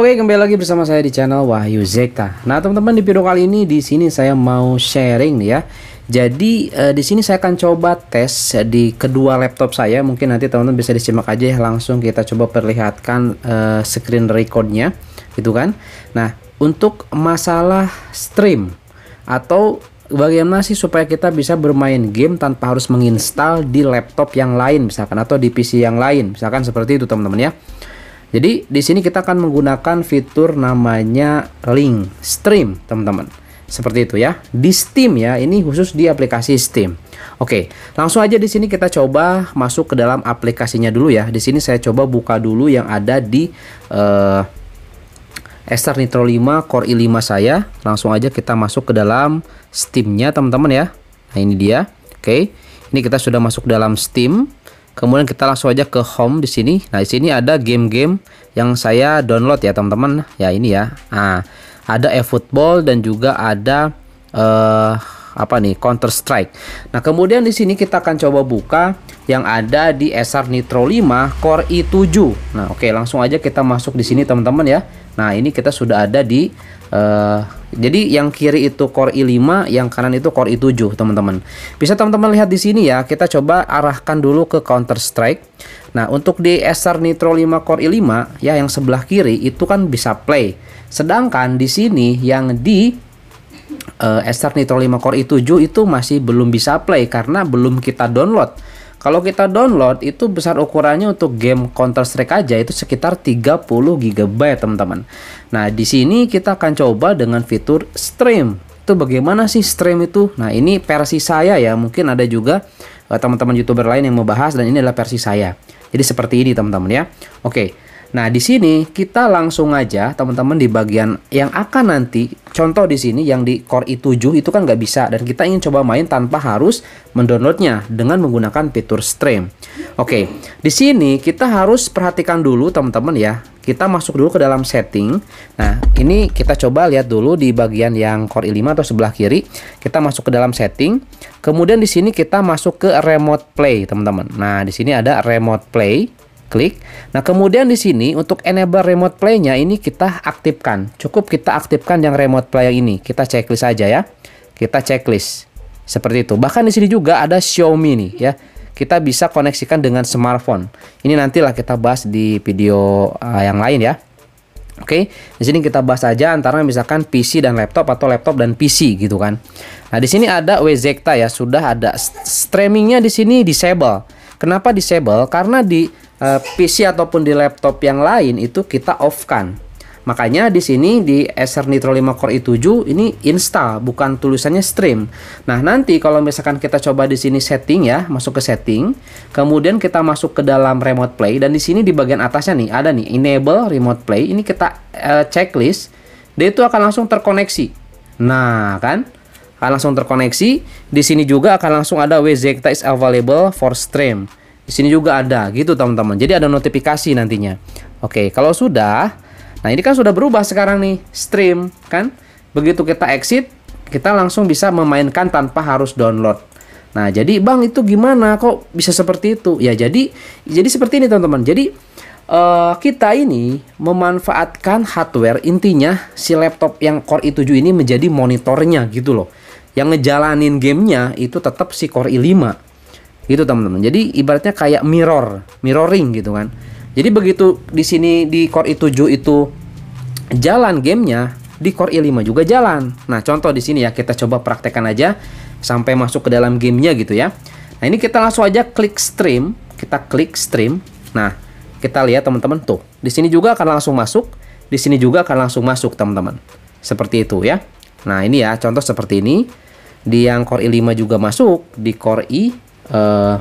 Oke, kembali lagi bersama saya di channel Wahyu Zekta. Nah, teman-teman di video kali ini di sini saya mau sharing ya. Jadi eh, di sini saya akan coba tes di kedua laptop saya. Mungkin nanti teman-teman bisa disimak aja ya. Langsung kita coba perlihatkan eh, screen recordnya, gitu kan? Nah, untuk masalah stream atau bagaimana sih supaya kita bisa bermain game tanpa harus menginstal di laptop yang lain misalkan atau di PC yang lain misalkan seperti itu teman-teman ya jadi di sini kita akan menggunakan fitur namanya link stream, teman-teman. Seperti itu ya. Di Steam ya, ini khusus di aplikasi Steam. Oke, langsung aja di sini kita coba masuk ke dalam aplikasinya dulu ya. Di sini saya coba buka dulu yang ada di uh, eh, Acer Nitro 5 Core i5 saya. Langsung aja kita masuk ke dalam Steamnya teman-teman ya. Nah, ini dia. Oke. Ini kita sudah masuk dalam Steam. Kemudian kita langsung aja ke home di sini. Nah, di sini ada game-game yang saya download ya, teman-teman. Ya, ini ya. Ah, ada eFootball dan juga ada uh, apa nih Counter Strike. Nah, kemudian di sini kita akan coba buka yang ada di SR Nitro 5 Core i7. Nah, oke, langsung aja kita masuk di sini teman-teman ya. Nah, ini kita sudah ada di Uh, jadi yang kiri itu core i5, yang kanan itu core i7, teman-teman. Bisa teman-teman lihat di sini ya, kita coba arahkan dulu ke Counter Strike. Nah, untuk di Acer Nitro 5 core i5 ya yang sebelah kiri itu kan bisa play. Sedangkan di sini yang di uh, eh, Acer Nitro 5 core i7 itu masih belum bisa play karena belum kita download kalau kita download itu besar ukurannya untuk game Counter Strike aja itu sekitar 30 GB teman-teman. Nah di sini kita akan coba dengan fitur stream. Itu bagaimana sih stream itu? Nah ini versi saya ya mungkin ada juga eh, teman-teman youtuber lain yang membahas dan ini adalah versi saya. Jadi seperti ini teman-teman ya. Oke. Nah di sini kita langsung aja teman-teman di bagian yang akan nanti contoh di sini yang di Core i7 itu kan nggak bisa dan kita ingin coba main tanpa harus mendownloadnya dengan menggunakan fitur Stream. Oke, okay. di sini kita harus perhatikan dulu teman-teman ya. Kita masuk dulu ke dalam setting. Nah, ini kita coba lihat dulu di bagian yang Core i5 atau sebelah kiri. Kita masuk ke dalam setting. Kemudian di sini kita masuk ke remote play, teman-teman. Nah, di sini ada remote play klik. Nah, kemudian di sini untuk enable remote play-nya ini kita aktifkan. Cukup kita aktifkan yang remote play ini. Kita checklist aja ya. Kita checklist. Seperti itu. Bahkan di sini juga ada Xiaomi nih ya. Kita bisa koneksikan dengan smartphone. Ini nantilah kita bahas di video uh, yang lain ya. Oke, di sini kita bahas aja antara misalkan PC dan laptop atau laptop dan PC gitu kan. Nah, di sini ada WZECTA ya, sudah ada streamingnya di sini disable. Kenapa disable? Karena di Eh, PC ataupun di laptop yang lain itu kita off kan. Makanya di sini di Acer Nitro 5 Core i7 ini install bukan tulisannya stream. Nah, nanti kalau misalkan kita coba di sini setting ya, masuk ke setting, kemudian kita masuk ke dalam remote play dan di sini di bagian atasnya nih ada nih enable remote play. Ini kita uh, checklist, dia itu akan langsung terkoneksi. Nah, kan? Akan langsung terkoneksi. Di sini juga akan langsung ada WZ is available for stream. Di sini juga ada gitu teman-teman. Jadi ada notifikasi nantinya. Oke, kalau sudah, nah ini kan sudah berubah sekarang nih stream kan. Begitu kita exit, kita langsung bisa memainkan tanpa harus download. Nah, jadi Bang itu gimana kok bisa seperti itu? Ya jadi jadi seperti ini teman-teman. Jadi uh, kita ini memanfaatkan hardware intinya si laptop yang Core i7 ini menjadi monitornya gitu loh. Yang ngejalanin gamenya itu tetap si Core i5 Gitu teman-teman. Jadi ibaratnya kayak mirror, mirroring gitu kan. Jadi begitu di sini di core i7 itu jalan gamenya, di core i5 juga jalan. Nah contoh di sini ya kita coba praktekkan aja sampai masuk ke dalam gamenya gitu ya. Nah ini kita langsung aja klik stream, kita klik stream. Nah kita lihat teman-teman tuh, di sini juga akan langsung masuk, di sini juga akan langsung masuk teman-teman. Seperti itu ya. Nah ini ya contoh seperti ini. Di yang core i5 juga masuk, di core i eh,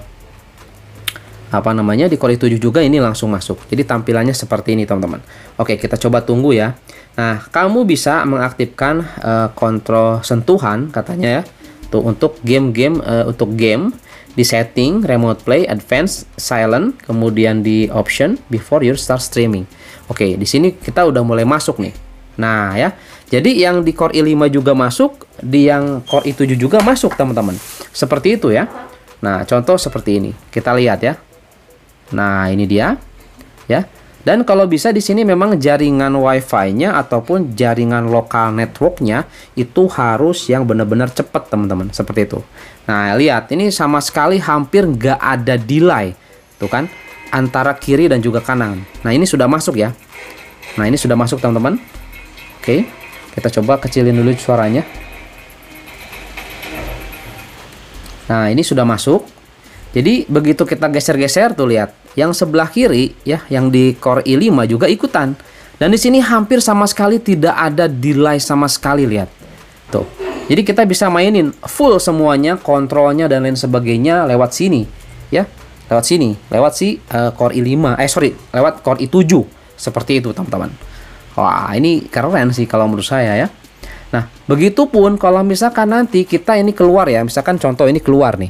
apa namanya di core 7 juga ini langsung masuk. Jadi tampilannya seperti ini teman-teman. Oke, kita coba tunggu ya. Nah, kamu bisa mengaktifkan uh, kontrol sentuhan katanya ya. Tuh untuk game-game uh, untuk game di setting remote play advanced silent kemudian di option before you start streaming. Oke, di sini kita udah mulai masuk nih. Nah, ya. Jadi yang di core i5 juga masuk, di yang core i7 juga masuk, teman-teman. Seperti itu ya. Nah, contoh seperti ini. Kita lihat ya. Nah, ini dia. Ya. Dan kalau bisa di sini memang jaringan wi fi nya ataupun jaringan lokal network-nya itu harus yang benar-benar cepat teman-teman seperti itu. Nah lihat ini sama sekali hampir nggak ada delay tuh kan antara kiri dan juga kanan. Nah ini sudah masuk ya. Nah ini sudah masuk teman-teman. Oke kita coba kecilin dulu suaranya. Nah, ini sudah masuk. Jadi begitu kita geser-geser tuh lihat, yang sebelah kiri ya, yang di core i5 juga ikutan. Dan di sini hampir sama sekali tidak ada delay sama sekali lihat. Tuh. Jadi kita bisa mainin full semuanya, kontrolnya dan lain sebagainya lewat sini ya. Lewat sini, lewat si uh, core i5, eh sorry, lewat core i7 seperti itu teman-teman. Wah, ini keren sih kalau menurut saya ya. Nah, begitupun kalau misalkan nanti kita ini keluar ya, misalkan contoh ini keluar nih.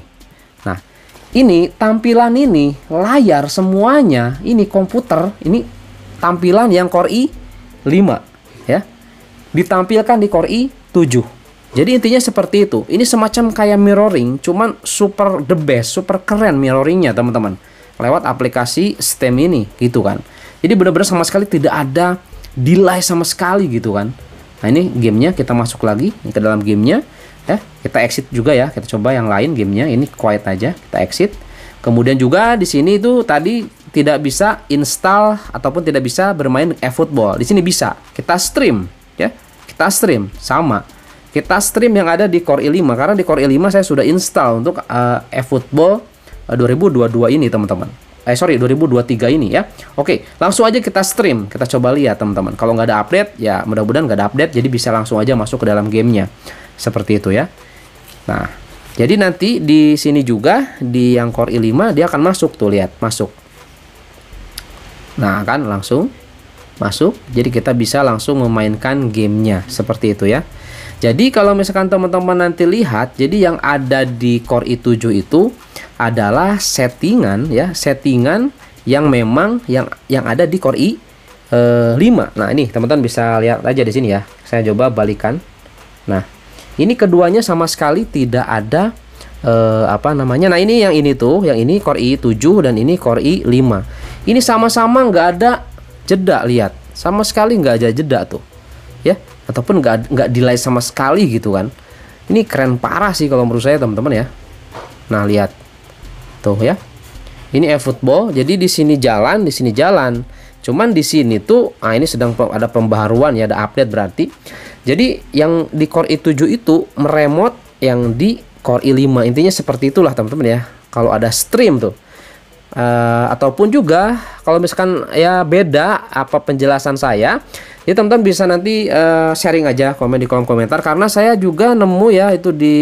Nah, ini tampilan ini, layar semuanya, ini komputer, ini tampilan yang Core i5 ya. Ditampilkan di Core i7. Jadi intinya seperti itu. Ini semacam kayak mirroring, cuman super the best, super keren mirroringnya teman-teman. Lewat aplikasi STEM ini gitu kan. Jadi benar-benar sama sekali tidak ada delay sama sekali gitu kan nah ini gamenya kita masuk lagi ke dalam gamenya ya kita exit juga ya kita coba yang lain gamenya ini quiet aja kita exit kemudian juga di sini itu tadi tidak bisa install ataupun tidak bisa bermain football di sini bisa kita stream ya kita stream sama kita stream yang ada di Core i5 karena di Core i5 saya sudah install untuk uh, eFootball 2022 eh, ini teman-teman eh sorry 2023 ini ya. Oke, langsung aja kita stream, kita coba lihat teman-teman. Kalau nggak ada update, ya mudah-mudahan nggak ada update, jadi bisa langsung aja masuk ke dalam gamenya. Seperti itu ya. Nah, jadi nanti di sini juga di yang core i5 dia akan masuk tuh lihat, masuk. Nah kan langsung masuk, jadi kita bisa langsung memainkan gamenya seperti itu ya. Jadi kalau misalkan teman-teman nanti lihat, jadi yang ada di Core i7 itu adalah settingan ya, settingan yang memang yang yang ada di Core i e, eh, 5. Nah, ini teman-teman bisa lihat aja di sini ya. Saya coba balikan. Nah, ini keduanya sama sekali tidak ada e, apa namanya. Nah, ini yang ini tuh, yang ini Core i7 dan ini Core i5. Ini sama-sama nggak ada jeda lihat. Sama sekali nggak ada jeda tuh ataupun nggak nggak delay sama sekali gitu kan ini keren parah sih kalau menurut saya teman-teman ya nah lihat tuh ya ini e-football jadi di sini jalan di sini jalan cuman di sini tuh ah ini sedang ada pembaharuan ya ada update berarti jadi yang di core i7 itu meremot yang di core i5 intinya seperti itulah teman-teman ya kalau ada stream tuh uh, ataupun juga kalau misalkan ya beda apa penjelasan saya Ya teman-teman bisa nanti uh, sharing aja komen di kolom komentar karena saya juga nemu ya itu di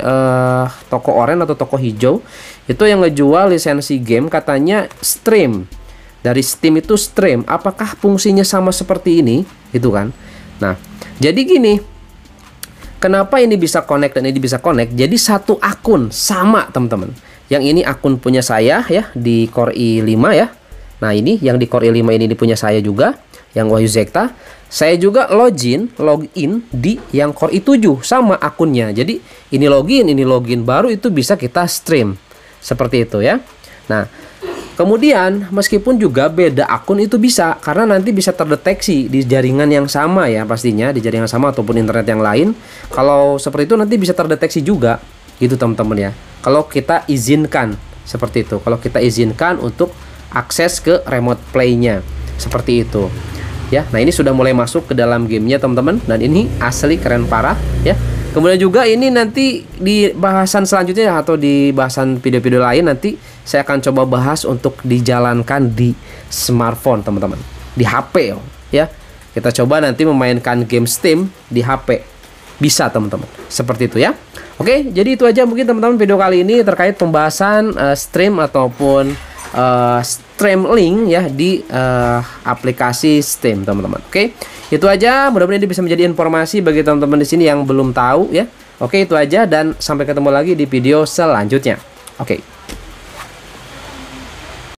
uh, toko oranye atau toko hijau itu yang ngejual lisensi game katanya stream dari Steam itu stream apakah fungsinya sama seperti ini gitu kan nah jadi gini kenapa ini bisa connect dan ini bisa connect jadi satu akun sama teman-teman yang ini akun punya saya ya di Core i5 ya Nah ini yang di Core i5 ini, punya saya juga, yang Wahyu Zekta. Saya juga login, login di yang Core i7 sama akunnya. Jadi ini login, ini login baru itu bisa kita stream. Seperti itu ya. Nah, kemudian meskipun juga beda akun itu bisa karena nanti bisa terdeteksi di jaringan yang sama ya pastinya, di jaringan sama ataupun internet yang lain. Kalau seperti itu nanti bisa terdeteksi juga gitu teman-teman ya. Kalau kita izinkan seperti itu. Kalau kita izinkan untuk akses ke remote play-nya seperti itu ya nah ini sudah mulai masuk ke dalam gamenya teman-teman dan ini asli keren parah ya kemudian juga ini nanti di bahasan selanjutnya atau di bahasan video-video lain nanti saya akan coba bahas untuk dijalankan di smartphone teman-teman di HP ya kita coba nanti memainkan game Steam di HP bisa teman-teman seperti itu ya oke jadi itu aja mungkin teman-teman video kali ini terkait pembahasan uh, stream ataupun uh, link ya di uh, aplikasi Steam teman-teman. Oke, itu aja. Mudah-mudahan ini bisa menjadi informasi bagi teman-teman di sini yang belum tahu ya. Oke, itu aja dan sampai ketemu lagi di video selanjutnya. Oke.